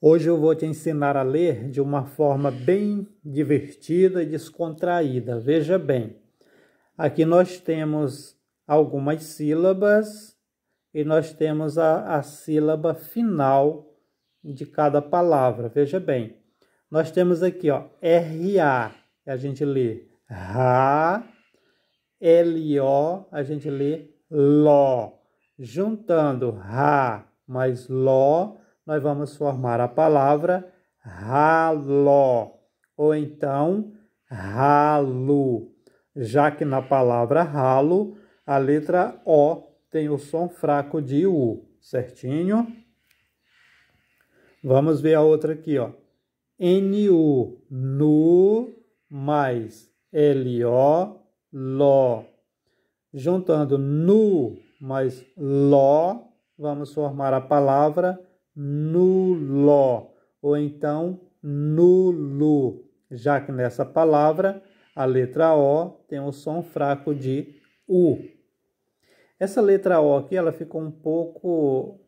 Hoje eu vou te ensinar a ler de uma forma bem divertida e descontraída. Veja bem, aqui nós temos algumas sílabas e nós temos a, a sílaba final de cada palavra. Veja bem, nós temos aqui ó, RA, a gente lê RA, LO, a gente lê LO. Juntando RA mais LO, nós vamos formar a palavra ralo, ou então ralo, já que na palavra ralo a letra O tem o som fraco de U, certinho? Vamos ver a outra aqui, ó. NU, nu, mais LO, ló. Juntando nu mais ló, vamos formar a palavra nulo ou então nulo, já que nessa palavra a letra O tem o som fraco de U. Essa letra O aqui ela ficou um pouco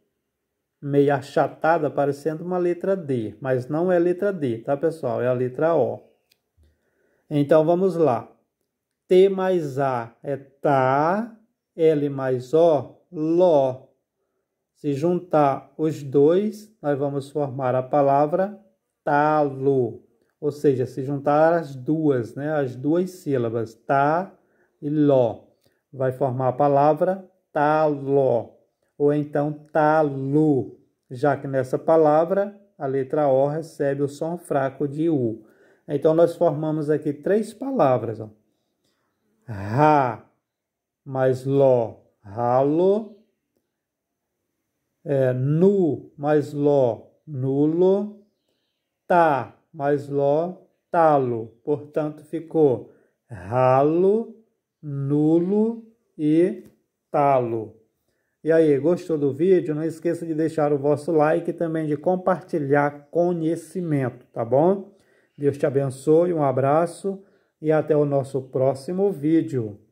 meio achatada, parecendo uma letra D, mas não é letra D, tá pessoal? É a letra O. Então vamos lá. T mais A é tá, L mais O, ló. Se juntar os dois, nós vamos formar a palavra talo. Ou seja, se juntar as duas, né, as duas sílabas, ta tá e ló, vai formar a palavra taló, ou então talu, já que nessa palavra a letra O recebe o som fraco de U. Então, nós formamos aqui três palavras: ó. Ra mais Ló, ralo, é, nu mais ló, nulo, tá mais ló, talo. Portanto, ficou ralo, nulo e talo. E aí, gostou do vídeo? Não esqueça de deixar o vosso like e também de compartilhar conhecimento, tá bom? Deus te abençoe, um abraço e até o nosso próximo vídeo.